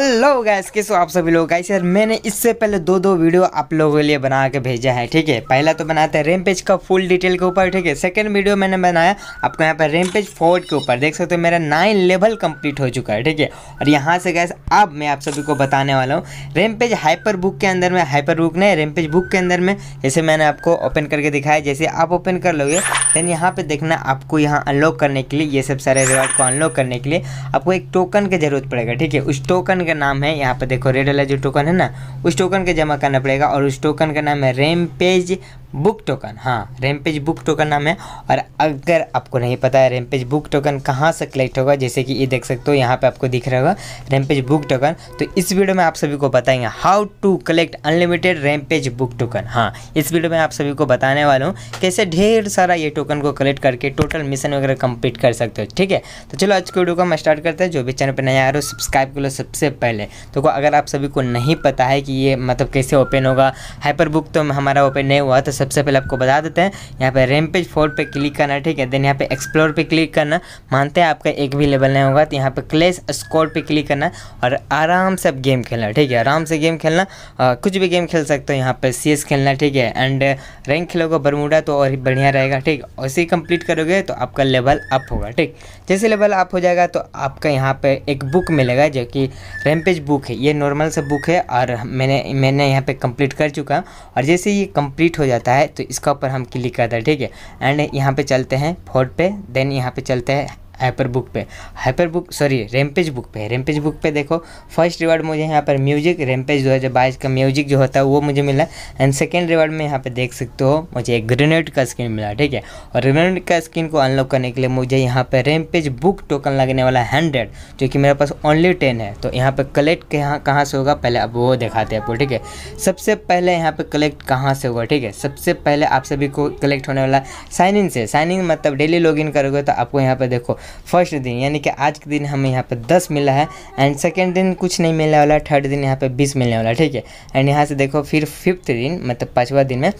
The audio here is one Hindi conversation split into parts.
हेलो गैस कैसे आप सभी लोग गाइस यार मैंने इससे पहले दो दो वीडियो आप लोगों के लिए बना के भेजा है ठीक है पहला तो बनाया था रेम पेज का फुल डिटेल के ऊपर ठीक है सेकंड वीडियो मैंने बनाया आपको यहाँ पर रेम पेज फोर्ड के ऊपर देख सकते हो मेरा नाइन लेवल कंप्लीट हो चुका है ठीक है और यहाँ से गैस अब मैं आप सभी को बताने वाला हूँ रेम पेज हाइपर बुक के अंदर में हाइपर बुक नहीं रेम पेज बुक के अंदर में जैसे मैंने आपको ओपन करके दिखाया जैसे आप ओपन कर लोगे देन यहाँ पर देखना आपको यहाँ अनलॉक करने के लिए ये सब सारे रिवार्ड को अनलॉक करने के लिए आपको एक टोकन की जरूरत पड़ेगा ठीक है उस टोकन का नाम है यहाँ पर देखो रेड वाला जो टोकन है ना उस टोकन के जमा करना पड़ेगा और उस टोकन का नाम है रेम पेज बुक टोकन हाँ रेमपेज बुक टोकन नाम है और अगर आपको नहीं पता है रेमपेज बुक टोकन कहाँ से कलेक्ट होगा जैसे कि ये देख सकते हो यहाँ पे आपको दिख रहा होगा रेमपेज बुक टोकन तो इस वीडियो में आप सभी को बताएंगे how to collect unlimited rampage book token हाँ इस वीडियो में आप सभी को बताने वाला हूँ कैसे ढेर सारा ये टोकन को कलेक्ट करके टोटल मिशन वगैरह कंप्लीट कर सकते हो ठीक है तो चलो आज के वीडियो को हम स्टार्ट करते हैं जो भी चैनल पर नया आ रहा हो सब्सक्राइब कर लो सबसे पहले तो अगर आप सभी को नहीं पता है कि ये मतलब कैसे ओपन होगा हाइपर बुक तो हमारा ओपन नहीं हुआ तो सबसे पहले आपको बता देते हैं यहाँ पे रैम पेज फोर पे क्लिक करना है ठीक है देन यहाँ पे एक्सप्लोर पे क्लिक करना मानते हैं आपका एक भी लेवल नहीं होगा तो यहाँ पे क्लेश स्कोर पे क्लिक करना और आराम से आप गेम खेलना ठीक है आराम से गेम खेलना आ, कुछ भी गेम खेल सकते हो यहाँ पे सी खेलना ठीक है एंड रैंक खेलोगे बरमूडा तो और ही बढ़िया रहेगा ठीक ऐसे ही कंप्लीट करोगे तो आपका लेवल अप होगा ठीक जैसे लेवल अप हो जाएगा तो आपका यहाँ पे एक बुक मिलेगा जो कि रैमपेज बुक है ये नॉर्मल से बुक है और मैंने मैंने यहाँ पे कंप्लीट कर चुका और जैसे ये कंप्लीट हो जाता आता है तो इसका ऊपर हम क्लिक करते हैं ठीक है एंड यहाँ पे चलते हैं फोर्ड पे देन यहाँ पे चलते हैं हाइपर बुक पे hyper book sorry rampage book पे रेमपेज बुक पे देखो फर्स्ट रिवार्ड मुझे यहाँ पर म्यूजिक रेमपेज दो हज़ार बाईस का म्यूजिक जो होता है वो मुझे मिला एंड सेकेंड रिवार्ड में यहाँ पर देख सकते हो मुझे एक ग्रेनेड का स्किन मिला ठीक है और ग्रेनेड का स्किन को अनलॉक करने के लिए मुझे यहाँ पर रेमपेज बुक टोकन लगने वाला हंड्रेड जो कि मेरे पास ओनली टेन है तो यहाँ पर कलेक्ट यहाँ कहाँ से होगा पहले अब वो दिखाते हैं आपको ठीक है सबसे पहले यहाँ पर कलेक्ट कहाँ से होगा ठीक है सबसे पहले आप सभी को कलेक्ट होने वाला साइन इन से साइन इन मतलब डेली इन करोगे तो आपको यहाँ पर देखो फर्स्ट दिन यानी कि आज के दिन हमें यहाँ पे दस मिला है एंड सेकेंड दिन कुछ नहीं मिलने वाला थर्ड दिन यहाँ पे बीस मिलने वाला ठीक है एंड यहाँ से देखो फिर फिफ्थ दिन मतलब पाँचवा दिन में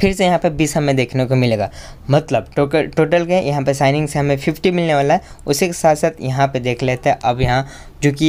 फिर से यहाँ पे बीस हमें देखने को मिलेगा मतलब टोटल के यहाँ पे साइनिंग से हमें फिफ्टी मिलने वाला है उसी के साथ साथ यहाँ पे देख लेते हैं अब यहाँ जो कि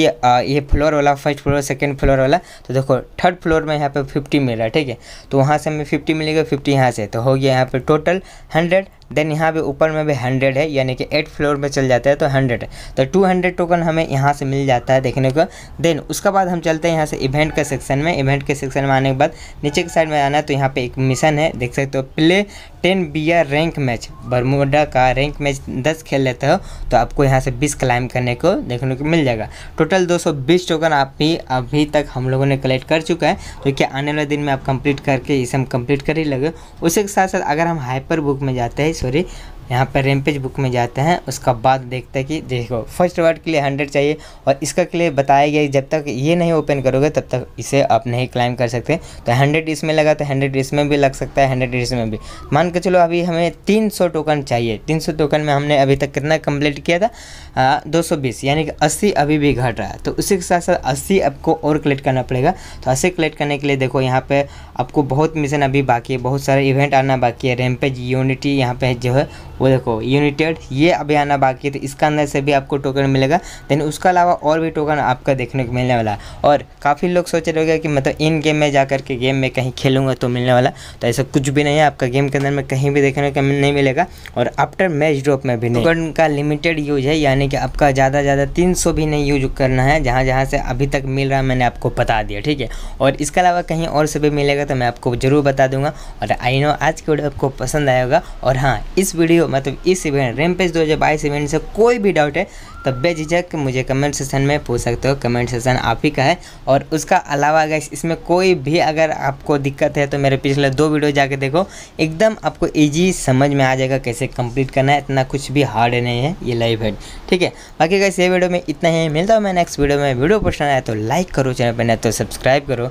ये फ्लोर वाला फर्स्ट फ्लोर सेकेंड फ्लोर वाला तो देखो थर्ड फ्लोर में यहाँ पे फिफ्टी है ठीक है तो वहाँ से हमें फिफ्टी मिलेगा फिफ्टी यहाँ से तो हो गया यहाँ पे टोटल हंड्रेड देन यहाँ पे ऊपर में भी हंड्रेड है यानी कि एट फ्लोर में चल जाता है तो हंड्रेड है तो टू हंड्रेड टोकन हमें यहाँ से मिल जाता है देखने को देन उसके बाद हम चलते हैं यहाँ से इवेंट के सेक्शन में इवेंट के सेक्शन में आने के बाद नीचे के साइड में आना तो यहाँ पे एक मिशन है देख सकते हो play ten B rank match Bermuda का रैंक मैच दस खेल लेते हो तो आपको यहाँ से बीस क्लाइम करने को देखने को मिल जाएगा टोटल 220 टोकन आप भी अभी तक हम लोगों ने कलेक्ट कर चुका है जो कि आने वाले दिन में आप कंप्लीट करके इसे हम कंप्लीट कर ही लगे उसी के साथ साथ अगर हम हाइपर बुक में जाते हैं सॉरी यहाँ पर रेमपेज बुक में जाते हैं उसका बाद देखते हैं कि देखो फर्स्ट वर्ड के लिए हंड्रेड चाहिए और इसका के लिए बताया गया जब तक ये नहीं ओपन करोगे तब तक इसे आप नहीं क्लाइम कर सकते तो हंड्रेड इसमें लगा तो हंड्रेड इसमें भी लग सकता है हंड्रेड इसमें भी मान के चलो अभी हमें तीन सौ टोकन चाहिए तीन सौ टोकन में हमने अभी तक कितना कम्प्लीट किया था दो सौ बीस यानी कि अस्सी अभी भी घट रहा है तो उसी के साथ साथ अस्सी आपको और कलेक्ट करना पड़ेगा तो अस्सी कलेक्ट करने के लिए देखो यहाँ पर आपको बहुत मिशन अभी बाकी है बहुत सारे इवेंट आना बाकी है रेमपेज यूनिटी यहाँ पर जो है वो देखो यूनिटेड ये अभी आना बाकी है तो इसका अंदर से भी आपको टोकन मिलेगा देन उसका अलावा और भी टोकन आपका देखने को मिलने वाला है और काफ़ी लोग सोच रहे होगा कि मतलब इन गेम में जा के गेम में कहीं खेलूंगा तो मिलने वाला तो ऐसा कुछ भी नहीं है आपका गेम के अंदर में कहीं भी देखने को नहीं मिलेगा और आफ्टर मैच ड्रॉप में भी नहीं टोकन का लिमिटेड यूज है यानी कि आपका ज़्यादा ज़्यादा तीन भी नहीं यूज करना है जहाँ जहाँ से अभी तक मिल रहा है मैंने आपको बता दिया ठीक है और इसके अलावा कहीं और से भी मिलेगा तो मैं आपको ज़रूर बता दूंगा और आई नो आज की वीडियो आपको पसंद आएगा और हाँ इस वीडियो मतलब इस इवेंट रेमपेज दो इवेंट से कोई भी डाउट है तो बेझिझक मुझे कमेंट सेशन में पूछ सकते हो कमेंट सेशन आप ही का है और उसका अलावा अगर इसमें कोई भी अगर आपको दिक्कत है तो मेरे पिछले दो वीडियो जाके देखो एकदम आपको ईजी समझ में आ जाएगा कैसे कंप्लीट करना है इतना कुछ भी हार्ड नहीं है ये लाइव है ठीक है बाकी अगर ये वीडियो में इतना ही मिलता हूँ मैं नेक्स्ट वीडियो में वीडियो पसंद आया तो लाइक करो चैनल पर नहीं तो सब्सक्राइब करो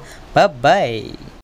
बाय